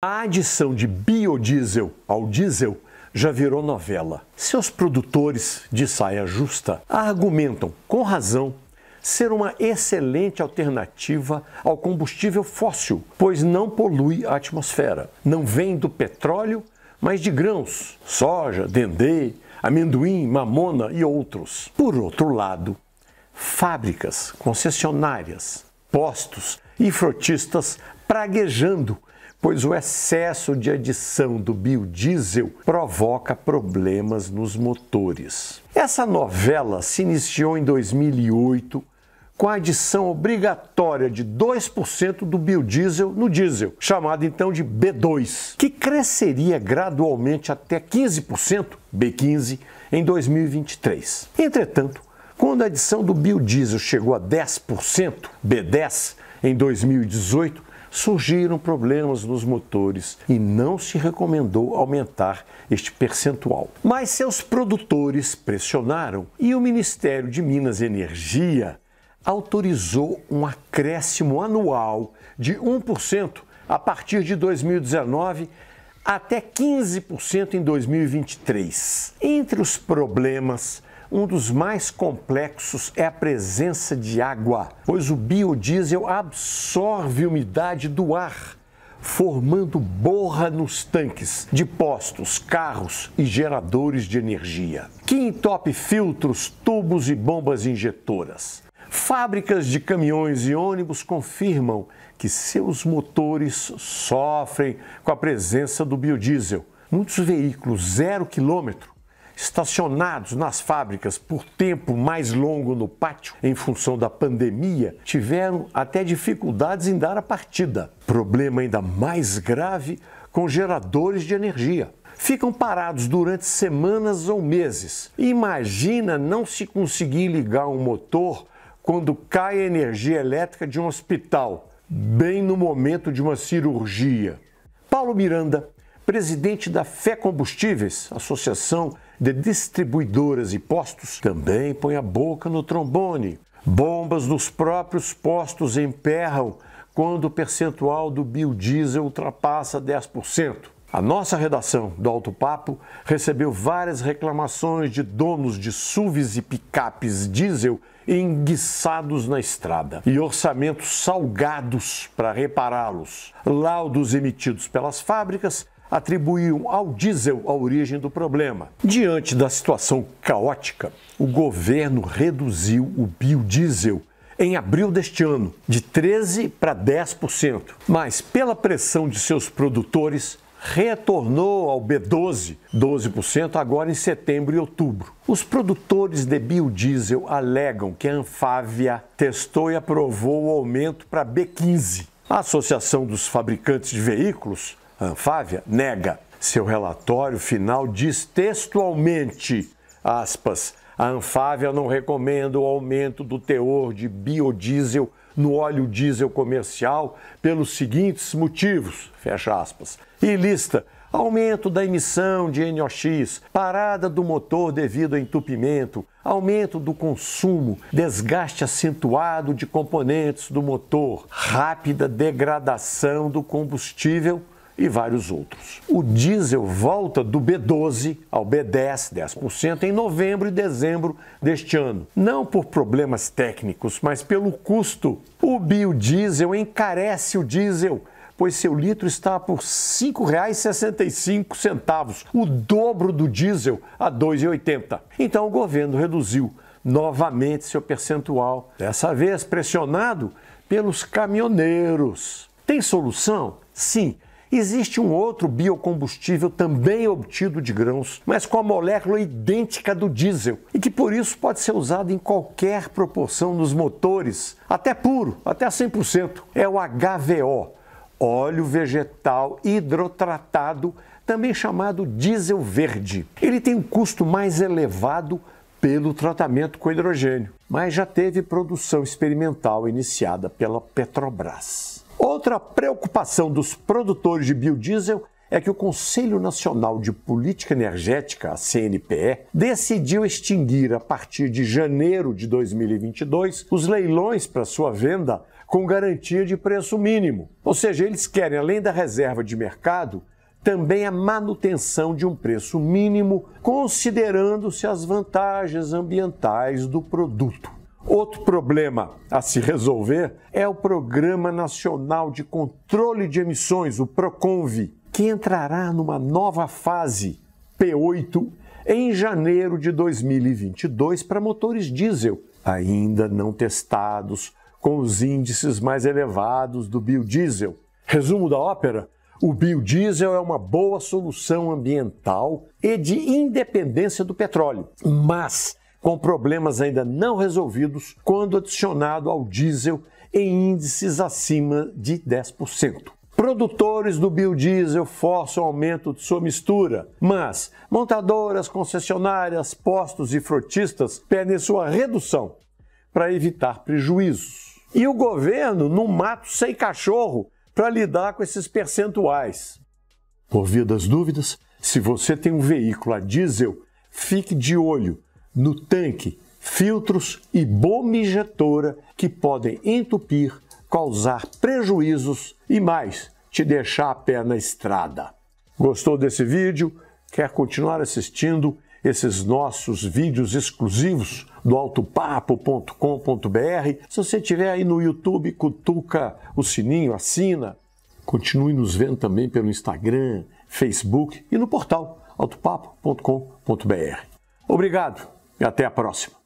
A adição de biodiesel ao diesel já virou novela. Seus produtores de saia justa argumentam, com razão, ser uma excelente alternativa ao combustível fóssil, pois não polui a atmosfera. Não vem do petróleo, mas de grãos, soja, dendê, amendoim, mamona e outros. Por outro lado, fábricas, concessionárias, postos e frotistas praguejando pois o excesso de adição do biodiesel provoca problemas nos motores. Essa novela se iniciou em 2008 com a adição obrigatória de 2% do biodiesel no diesel, chamado então de B2, que cresceria gradualmente até 15%, B15, em 2023. Entretanto, quando a adição do biodiesel chegou a 10%, B10, em 2018, surgiram problemas nos motores e não se recomendou aumentar este percentual. Mas seus produtores pressionaram e o Ministério de Minas e Energia autorizou um acréscimo anual de 1% a partir de 2019 até 15% em 2023. Entre os problemas um dos mais complexos é a presença de água, pois o biodiesel absorve umidade do ar, formando borra nos tanques de postos, carros e geradores de energia, Quem entope filtros, tubos e bombas injetoras. Fábricas de caminhões e ônibus confirmam que seus motores sofrem com a presença do biodiesel. Muitos veículos zero quilômetro estacionados nas fábricas por tempo mais longo no pátio, em função da pandemia, tiveram até dificuldades em dar a partida. Problema ainda mais grave com geradores de energia. Ficam parados durante semanas ou meses. Imagina não se conseguir ligar um motor quando cai a energia elétrica de um hospital, bem no momento de uma cirurgia. Paulo Miranda, presidente da Fé Combustíveis, associação de distribuidoras e postos também põe a boca no trombone. Bombas dos próprios postos emperram quando o percentual do biodiesel ultrapassa 10%. A nossa redação do Alto Papo recebeu várias reclamações de donos de SUVs e picapes diesel enguiçados na estrada e orçamentos salgados para repará-los, laudos emitidos pelas fábricas atribuíam ao diesel a origem do problema. Diante da situação caótica, o governo reduziu o biodiesel em abril deste ano, de 13% para 10%. Mas, pela pressão de seus produtores, retornou ao B12, 12% agora em setembro e outubro. Os produtores de biodiesel alegam que a Anfávia testou e aprovou o aumento para B15. A Associação dos Fabricantes de Veículos Anfávia ah, nega. Seu relatório final diz textualmente, aspas, a Anfávia não recomenda o aumento do teor de biodiesel no óleo diesel comercial pelos seguintes motivos, fecha aspas. E lista aumento da emissão de NOx, parada do motor devido a entupimento, aumento do consumo, desgaste acentuado de componentes do motor, rápida degradação do combustível e vários outros. O diesel volta do B12 ao B10, 10% em novembro e dezembro deste ano. Não por problemas técnicos, mas pelo custo. O biodiesel encarece o diesel pois seu litro está por R$ 5,65, o dobro do diesel a R$ 2,80. Então o governo reduziu novamente seu percentual, dessa vez pressionado pelos caminhoneiros. Tem solução? Sim, Existe um outro biocombustível também obtido de grãos, mas com a molécula idêntica do diesel e que por isso pode ser usado em qualquer proporção nos motores, até puro, até 100%. É o HVO, óleo vegetal hidrotratado, também chamado diesel verde. Ele tem um custo mais elevado pelo tratamento com hidrogênio, mas já teve produção experimental iniciada pela Petrobras. Outra preocupação dos produtores de biodiesel é que o Conselho Nacional de Política Energética, a CNPE, decidiu extinguir a partir de janeiro de 2022 os leilões para sua venda com garantia de preço mínimo. Ou seja, eles querem, além da reserva de mercado, também a manutenção de um preço mínimo, considerando-se as vantagens ambientais do produto. Outro problema a se resolver é o Programa Nacional de Controle de Emissões, o PROCONVE, que entrará numa nova fase, P8, em janeiro de 2022 para motores diesel, ainda não testados com os índices mais elevados do biodiesel. Resumo da ópera: o biodiesel é uma boa solução ambiental e de independência do petróleo, mas com problemas ainda não resolvidos quando adicionado ao diesel em índices acima de 10%. Produtores do biodiesel forçam o aumento de sua mistura, mas montadoras, concessionárias, postos e frotistas pedem sua redução para evitar prejuízos. E o governo não mato sem cachorro para lidar com esses percentuais. Por via das dúvidas, se você tem um veículo a diesel, fique de olho no tanque filtros e bomba injetora que podem entupir, causar prejuízos e mais, te deixar a pé na estrada. Gostou desse vídeo? Quer continuar assistindo esses nossos vídeos exclusivos do autopapo.com.br? Se você estiver aí no YouTube, cutuca o sininho, assina. Continue nos vendo também pelo Instagram, Facebook e no portal autopapo.com.br. Obrigado! Até a próxima.